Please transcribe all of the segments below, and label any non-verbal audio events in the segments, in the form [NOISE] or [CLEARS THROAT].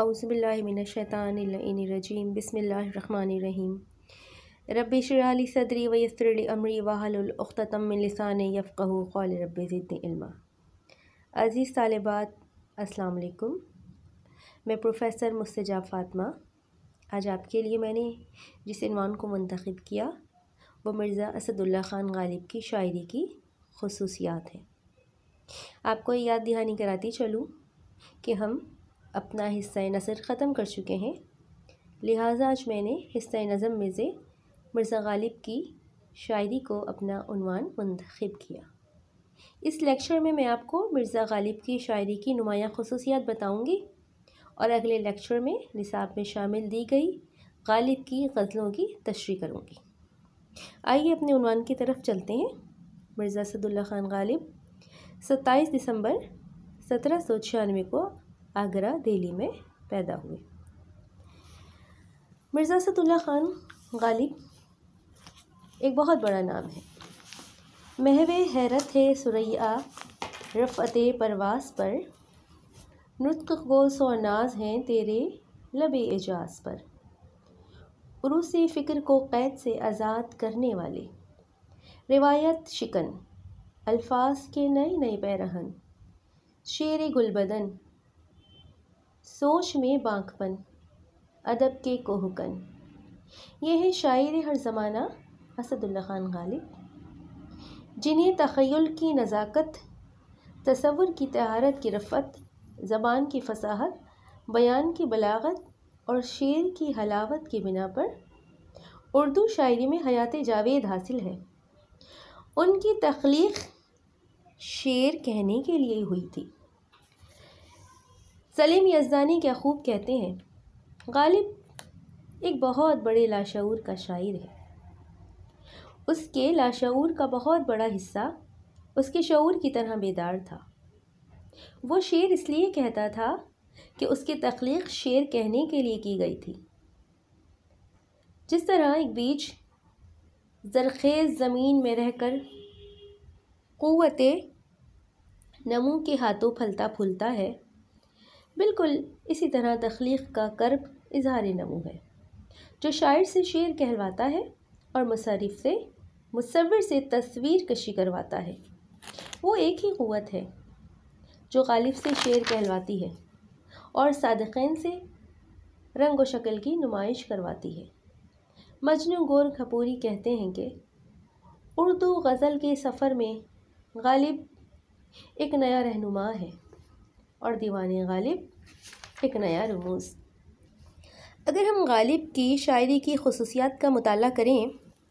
अउज़बिल्लिमिनशैतानरजीम बसमीम रब शराली सदरी वयसरली अमरी वाहतमिलसान लसान रब अज़ीज़ तालबात अस्सलाम वालेकुम मैं प्रोफ़ेसर मुस्तजा फ़ातमा आज आपके लिए मैंने जिस इनवान को मंतखब किया वो मिर्ज़ा असदुल्ला ख़ान गालिब की शायरी की खसूसियात है आपको याद दहानी कराती चलूँ कि हम अपना हिस्सा नसर ख़त्म कर चुके हैं लिहाजा आज मैंने हिस्सा नज़म में से मिर्ज़ा गालिब की शायरी को अपना अनवान मंतखब किया इस लेक्चर में मैं आपको मिर्ज़ा गालिब की शायरी की नुमाया खसूसियात बताऊँगी और अगले लेक्चर में निसाब में शामिल दी गई गालिब की गज़लों की तशरी करूँगी आइए अपने अनवान की तरफ चलते हैं मिर्ज़ा सदुल्ला ख़ान गालिब सत्ताईस दिसंबर सत्रह सौ छियानवे को आगरा दिल्ली में पैदा हुए मिर्ज़ा सतुल्ला ख़ान गालिब एक बहुत बड़ा नाम है महवे हैरत है सुरैया रफ़त परवास पर नृत्य को सोनाज हैं तेरे लब एजाज पर उरूसी फ़िक्र को कैद से आज़ाद करने वाले रिवायत शिकन अल्फाज के नए नए पैरहन शेर गुलबदन सोच में बांकपन अदब के कोहकन यह है शायर हर ज़माना असदुल्ला खान गालिब जिन्हें तखयल की नज़ाकत तस्वुर की तहारत की रफ़त ज़बान की फसाहत बयान की बलागत और शेर की हलावत की बिना पर उर्दू शायरी में हयात जावेद हासिल है उनकी तख्लीक शेर कहने के लिए हुई थी सलीम यजदानी क्या खूब कहते हैं गालिब एक बहुत बड़े लाशूर का शायर है उसके लाशूर का बहुत बड़ा हिस्सा उसके शूर की तरह बेदार था वो शेर इसलिए कहता था कि उसकी तख्लीक शेर कहने के लिए की गई थी जिस तरह एक बीज जरखेज़ ज़मीन में रहकर कर नमू के हाथों फलता फूलता है बिल्कुल इसी तरह तख्लीक का कर्ब इजहार नमू है जो शायर से शेर कहलवाता है और मुसरफ से मुसवर से तस्वीर कशी करवाता है वो एक ही क़वत है जो गालिब से शेर कहलवाती है और सादकैन से रंग व शक्ल की नुमाइश करवाती है मजनू गोर खपूरी कहते हैं कि उर्दू गज़ल के सफ़र में गालिब एक नया रहनुमा है और दीवान गालिब एक नया रमूज़ अगर हम गालिब की शायरी की खसूसियात का मताल करें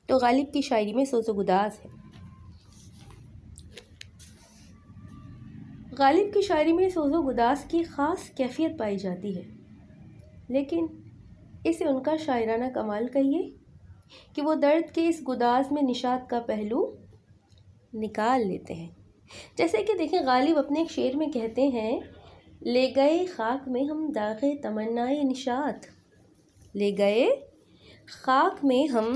तो गालिब की शायरी में सोच गुदास है गालिब की शायरी में सोजो गुदास की ख़ास कैफियत पाई जाती है लेकिन इसे उनका शायराना कमाल कहिए कि वो दर्द के इस गुदास में निशात का पहलू निकाल लेते हैं जैसे कि देखें गालिब अपने एक शेर में कहते हैं ले गए खाक में हम दागे तमन्नाए निशात ले गए खाक में हम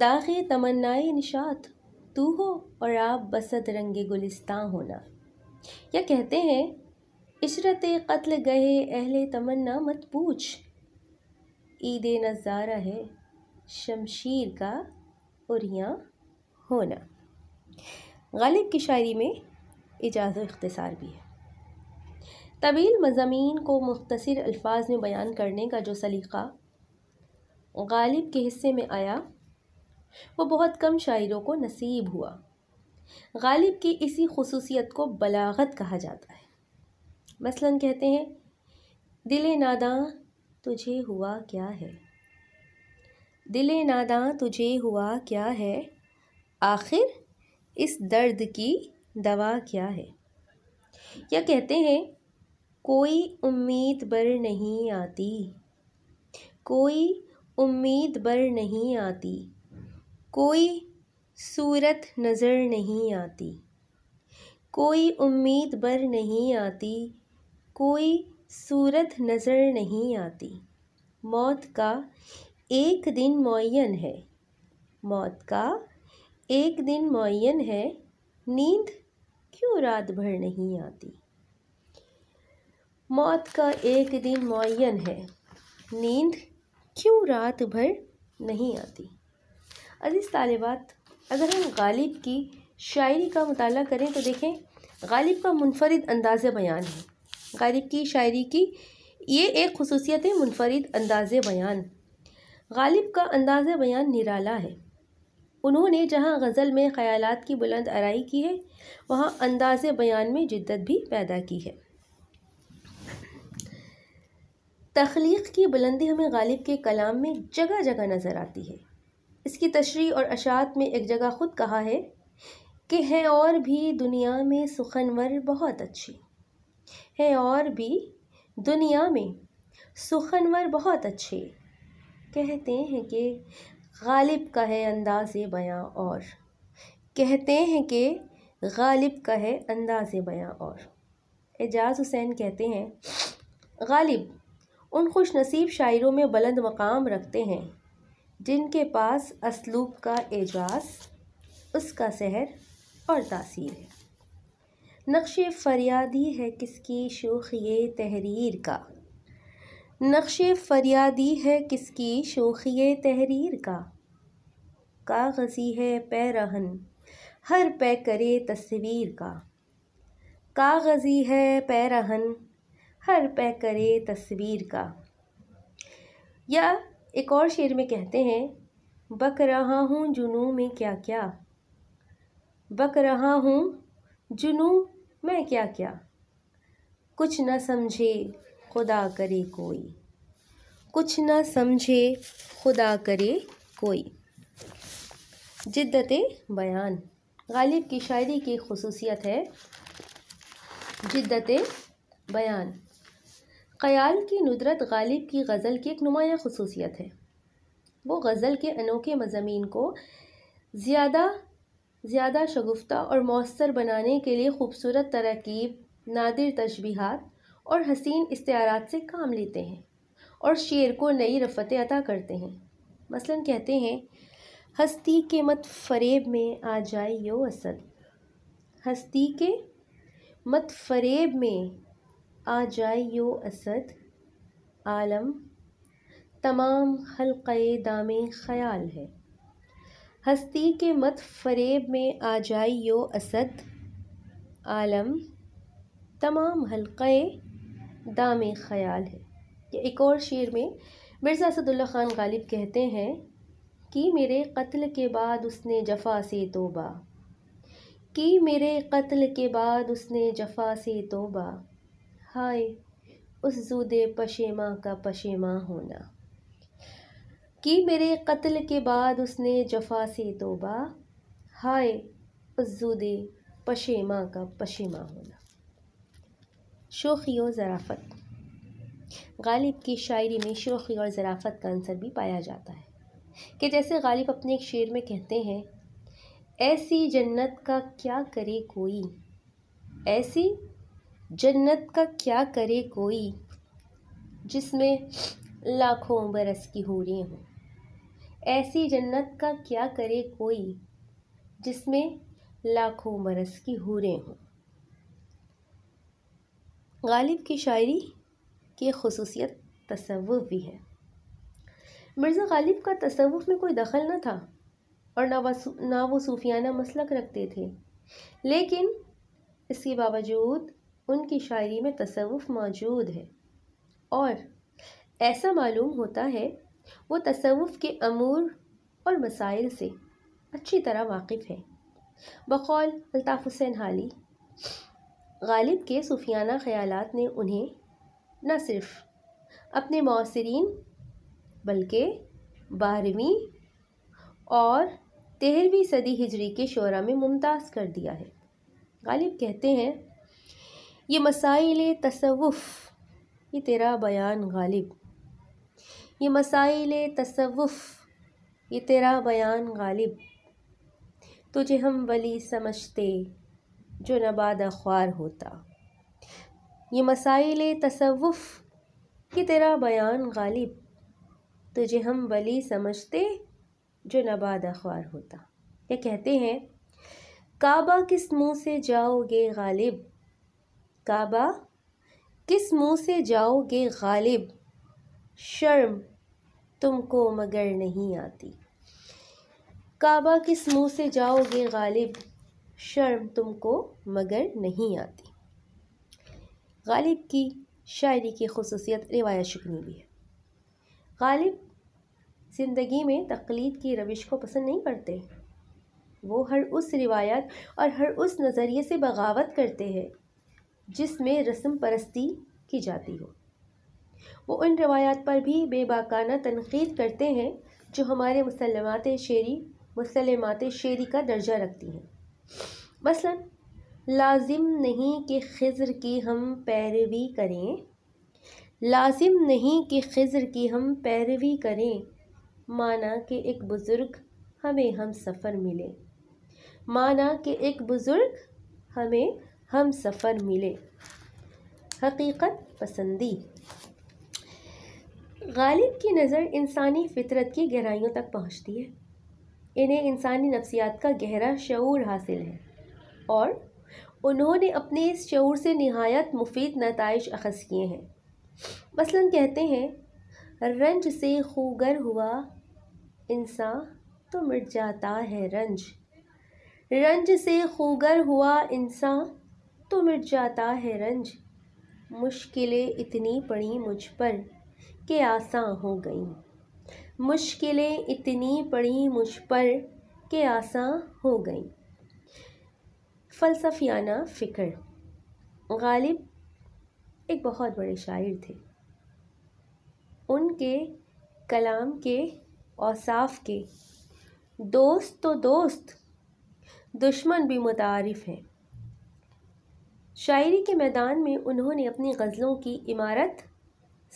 दागे तमन्नाए निशात तू हो और आप बसत रंगे गुलिस्तान होना या कहते हैं इशरत कत्ल गए अहले तमन्ना मत पूछ ईद नज़ारा है शमशीर का यहाँ होना गालिब की शायरी में इजाज़ इख्तसार भी है तवील मजामीन को मुख्तर अल्फाज में बयान करने का जो सलीक़ा गालिब के हिस्से में आया वो बहुत कम शायरों को नसीब हुआ गालिब की इसी खसूसियत को बलागत कहा जाता है मसलन कहते हैं दिल नादा तुझे हुआ क्या है दिल नादा तुझे हुआ क्या है आखिर इस दर्द की दवा क्या है या कहते हैं कोई उम्मीद बर नहीं आती कोई उम्मीद बर नहीं आती कोई सूरत नज़र नहीं आती कोई उम्मीद बर नहीं आती कोई सूरत नज़र नहीं आती मौत का एक दिन मुन है मौत का एक दिन मुन है नींद क्यों रात भर नहीं आती मौत का एक दिन मुन है नींद क्यों रात भर नहीं आती अजीज़ तालबात अगर हम गालिब की शायरी का मताल करें तो देखें गालिब का मुनफरद अंदाज़ बयान है गालिब की शायरी की ये एक खसूसियत है मुनफरद अंदाज़ बयान गालिब का अंदाज़ बयान निराला है उन्होंने जहाँ गज़ल में ख़्यालात की बुलंद आरई की है वहाँ अंदाज़ बयान में जिद्दत भी पैदा की है तख्लीक की बुलंदी हमें गालिब के कलाम में जगह जगह नज़र आती है इसकी तशरी और अशात में एक जगह ख़ुद कहा है कि हैं और भी दुनिया में सुखनवर बहुत अच्छी हैं और भी दुनिया में सुखनवर बहुत अच्छे कहते हैं कि गालिब का है अंदाज़ बयां और कहते हैं कि गालिब का है अंदाज़ बयां और एजाज हुसैन कहते हैं गालिब उन खुश नसीब शायरों में बुलंद मकाम रखते हैं जिनके पास असलूब का एजाज उसका सहर और तासीर है नक्श फरियादी है किसकी शोख ये तहरीर का नक्श फरियादी है किसकी ये तहरीर का कागजी है पैरहन हर पै करे तस्वीर का कागजी है पैरहन हर पै करे तस्वीर का या एक और शेर में कहते हैं बक रहा हूँ जुनू में क्या क्या बक रहा हूँ जुनू मैं क्या क्या कुछ न समझे खुदा करे कोई कुछ न समझे खुदा करे कोई जिद्दत बयान गालिब की शायरी की खसूसियत है जिद्दत बयान खयाल की नुदरत गालिब की गज़ल की एक नुमाया खसूसियत है वो गज़ल के अनोखे मजामी को ज़्यादा ज़्यादा शगुफ्ता और मौसर बनाने के लिए खूबसूरत तरकीब नादिर तशबीहात और हसीन इस्तारात से काम लेते हैं और शेर को नई रफ़तें अता करते हैं मसलन कहते हैं हस्ती के मत फरेब में आ जाए यो असल हस्ती के मत फरेब में आ जाए यो असद आलम तमाम हल्के दाम ख़याल है हस्ती के मत फरेब में आ जाए यो असद आलम तमाम हल्के दाम ख़याल है एक और शेर में मिर्ज़ा असदुल्ला ख़ान गालिब कहते हैं कि मेरे कत्ल के बाद उसने जफा से तोबा कि मेरे कत्ल के बाद उसने जफा से तोबा हाय उस जूदे पशेमा का पशेमा होना कि मेरे कत्ल के बाद उसने जफा से तोबा हाय उस जूदे पशेमा का पशेमा होना शोखी और ज़राफ़त गालिब की शायरी में शोखी और ज़राफ़त का अंसर भी पाया जाता है कि जैसे गालिब अपने एक शेर में कहते हैं ऐसी जन्नत का क्या करे कोई ऐसी जन्नत का क्या करे कोई जिसमें लाखों बरस की हूरें हों ऐसी जन्नत का क्या करे कोई जिसमें लाखों बरस की हूरें हों गालिब की शायरी की खसूसियत तसव्वुफ भी है मिर्ज़ा गालिब का तसव्वुफ में कोई दखल न था और ना ना वो सूफियाना मसलक रखते थे लेकिन इसके बावजूद उनकी शायरी में तसवुफ़ मौजूद है और ऐसा मालूम होता है वो तसवुफ़ के अमूर और मसाइल से अच्छी तरह वाकिफ़ है बकौल अल्ताफ़ हुसैन हाली गालिब के सूफियाना ख़्यालात ने उन्हें न सिर्फ अपने मौसरीन बल्कि बारहवीं और तेरहवीं सदी हिजरी के शोरा में मुमताज़ कर दिया है गालिब कहते हैं ये मसाइल तसवुफ़ ये तेरा बयान गालिब ये मसाइल तसवुफ़ ये तेरा बयान गालिब तुझे हम वली समझते जो नबादा ख्वार होता ये मसाइल तसवुफ़ ये तेरा बयान गालिब तुझे हम वली समझते जो नबादा ख्वार होता ये कहते हैं काबा किस मुँह से जाओगे गालिब काबा किस मुंह से जाओगे गालिब शर्म तुमको मगर नहीं आती काबा किस मुँह से जाओगे गालिब शर्म तुमको मगर नहीं आती गालिब की शायरी की खसूसियत रिवायत शिकनी भी है गालिब ज़िंदगी में तकलीद की रविश को पसंद नहीं करते वो हर उस रिवायत और हर उस नज़रिए से बगावत करते हैं जिसमें रस्म परस्ती की जाती हो वो उन रवायात पर भी बेबाकाना तनकीद करते हैं जो हमारे मुसलमात शेरी मुसलमात शेरी का दर्जा रखती हैं मसलन लाजिम नहीं कि खजर की हम पैरवी करें लाजिम नहीं कि ख़जर की हम पैरवी करें माना कि एक बुज़ुर्ग हमें हम सफ़र मिले माना कि एक बुज़ुर्ग हमें हम सफ़र मिले हकीकत पसंदी गालिब की नज़र इंसानी फितरत की गहराइयों तक पहुंचती है इन्हें इंसानी नफ्सियात का गहरा शूर हासिल है और उन्होंने अपने इस शूर से नहायत मुफीद नतज अखज़ किए हैं मसलन कहते हैं रंज से खूगर हुआ इंसान तो मिट जाता है रंज रंज से खूगर हुआ इंसान तो मिट जाता है रंज मुश्किलें इतनी पड़ी मुझ पर कि आसान हो गई मुश्किलें इतनी पड़ी मुझ पर कि आसान हो गई फ़लसफियाना फ़िक्र गालिब एक बहुत बड़े शायर थे उनके कलाम के औसाफ के दोस्त तो दोस्त दुश्मन भी मुतारफ़ हैं शायरी के मैदान में उन्होंने अपनी गज़लों की इमारत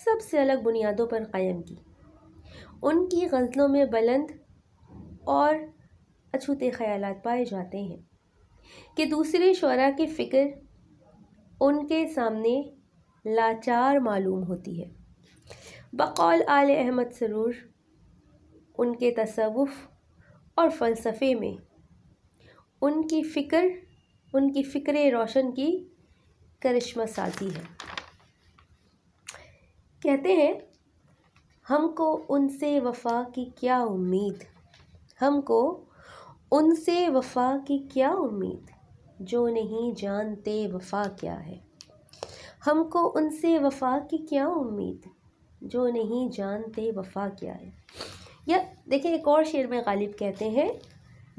सबसे अलग बुनियादों पर क़ायम की उनकी गज़लों में बुलंद और अछूते ख्याल पाए जाते हैं कि दूसरे शुरा की फ़िक्र उनके सामने लाचार मालूम होती है बकौल आल अहमद सरूर उनके तसवुफ़ और फ़लसफ़े में उनकी फ़िक्र उनकी फ़िक्र रोशन की करिश्मा साजी है कहते हैं हमको उनसे वफा की क्या उम्मीद हमको उनसे वफा की क्या उम्मीद जो नहीं जानते वफा क्या है हमको उनसे वफा की क्या उम्मीद जो नहीं जानते वफा क्या है या देखिए एक और शेर में गालिब कहते हैं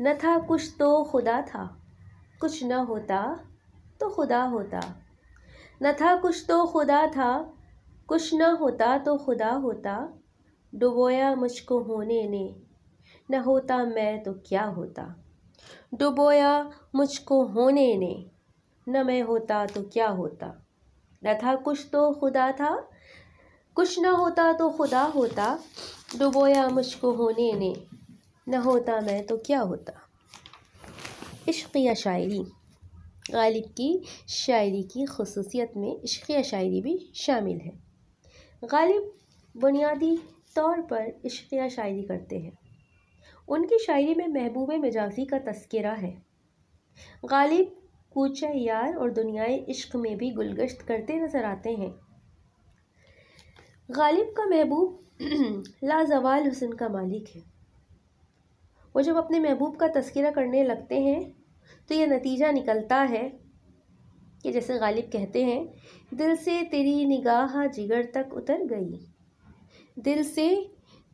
न था कुछ तो खुदा था कुछ न होता तो खुदा होता न था कुछ तो खुदा था कुछ न होता तो खुदा होता डुबोया मुझको होने ने न होता मैं तो क्या होता डुबोया मुझको होने ने न मैं होता तो क्या होता न था कुछ तो खुदा था कुछ ना होता तो खुदा होता डुबोया मुझको होने ने न होता मैं तो क्या होता इश्क या शायरी गालिब की शायरी की खसूसियत में इश्क या शायरी भी शामिल है गालिब बुनियादी तौर पर इश्क या शायरी करते हैं उनकी शायरी में महबूब मिजाजी का तस्करा है गालिब कूचा यार और दुनियाए इश्क में भी गुलगश्त करते नज़र आते हैं गालिब का महबूब [CLEARS THROAT] लाजवाल हुसन का मालिक है वो जब अपने महबूब का तस्करा करने लगते हैं तो ये नतीजा निकलता है कि जैसे गालिब कहते हैं दिल से तेरी निगाह जिगर तक उतर गई दिल से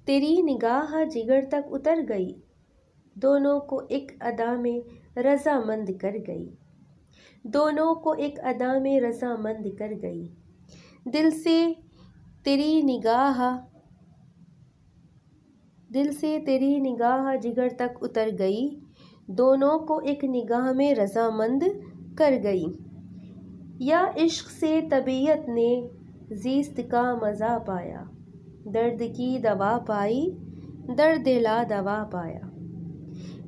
तेरी निगाह जिगर तक उतर गई दोनों को एक अदा में रजामंद कर गई दोनों को एक अदा में रजामंद कर गई दिल से तेरी निगाह दिल से तेरी निगाह जिगर तक उतर गई दोनों को एक निगाह में रजामंद कर गई या इश्क से तबीयत ने जीस्त का मज़ा पाया दर्द की दवा पाई दर्द ला दवा पाया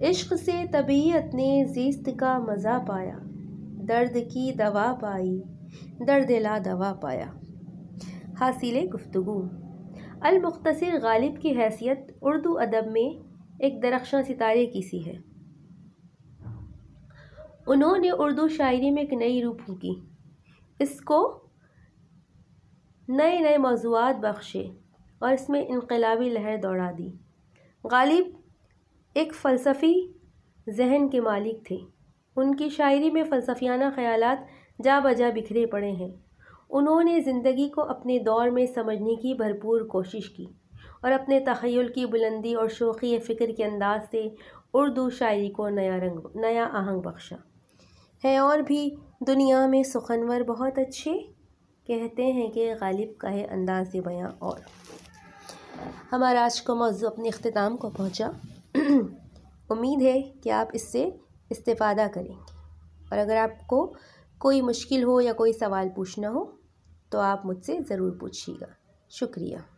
इश्क से तबीयत ने जीस्त का मज़ा पाया दर्द की दवा पाई दर्द ला दवा पाया हासिल गुफ्तु अलमुख्तर गालिब की हैसियत उर्दू अदब में एक दरख्शा सितारे की सी है उन्होंने उर्दू शायरी में एक नई रूप फूकी इसको नए नए मौजूद बख्शे और इसमें इनकलाबी लहर दौड़ा दी गालिब एक फ़लसफ़ी जहन के मालिक थे उनकी शायरी में फ़लसफियाना ख्याल जा बजा बिखरे पड़े हैं उन्होंने ज़िंदगी को अपने दौर में समझने की भरपूर कोशिश की और अपने तखयल की बुलंदी और शोखी फ़िक्र के अंदाज से उर्दू शायरी को नया रंग नया आहंग बख्शा है और भी दुनिया में सुखनवर बहुत अच्छे कहते हैं कि गालिब का है अंदाज बयाँ और हमारा आज का मौजू अपने अख्ताम को पहुँचा [CLEARS THROAT] उम्मीद है कि आप इससे इस्तेफादा करेंगे और अगर आपको कोई मुश्किल हो या कोई सवाल पूछना हो तो आप मुझसे ज़रूर पूछिएगा शुक्रिया